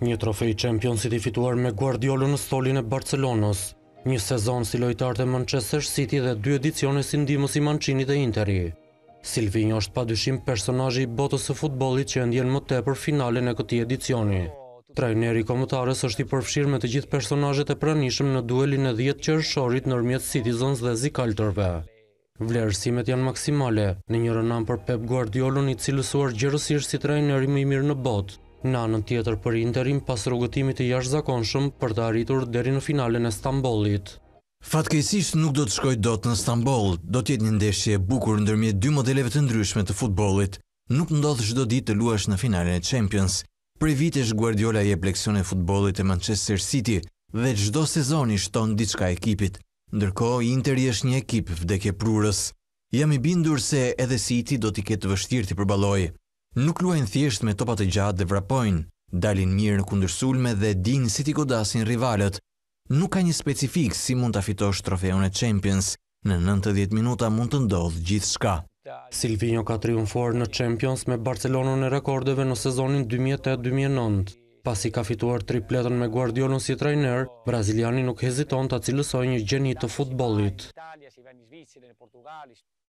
Një trofej Champions City fituar me Guardiolo në stolin e Barcelonës, një sezon si lojtarët e Manchester City dhe dy edicione si ndimus i Mancini dhe Interi. Silvinho është pa dyshim personajë i botës e futbolit që ndjen më te për finale në këti edicioni. Trajneri komutarës është i përfshirë me të gjithë personajët e pranishëm në duelin e 10 qërëshorit në rmjetë Citizens dhe Zikalterve. Vlerësimet janë maksimale, në një rënan për Pep Guardiolo një cilësuar gjërësirë si trajneri më i mirë në botë, Në anën tjetër për Interin pas rrugëtimit të jashtëzakonshëm për të arritur deri në finalen e Stambollit. Fatkeqësisht nuk do të shkoj dot në Stamboll, do të jetë një ndeshje e bukur ndërmjet dy modeleve të ndryshme të futbollit. Nuk ndodh çdo ditë të luash në finalen e Champions. Pre vitesh Guardiola jep leksione e futbollit e Manchester City dhe çdo sezon i shton diçka ekipit. Ndërkohë Interi është një ekip prurës. Jam i bindur se edhe City do t'i ketë vështirë përballojë nuk luajnë thjesht me topat e gjatë dhe vrapojnë, dalin mirë në kundër dhe dinë si t'i godasin rivalët. Nuk ka një specifik si mund t'a fitosh trofeon e Champions, në 90 minuta mund të ndodhë gjithë shka. Silvino ka triumfuar në Champions me Barcelona në rekordeve në sezonin 2008-2009. Pas i ka fituar tripletën me Guardiolën si trajner, Braziliani nuk heziton të cilësoj një gjeni të futbolit.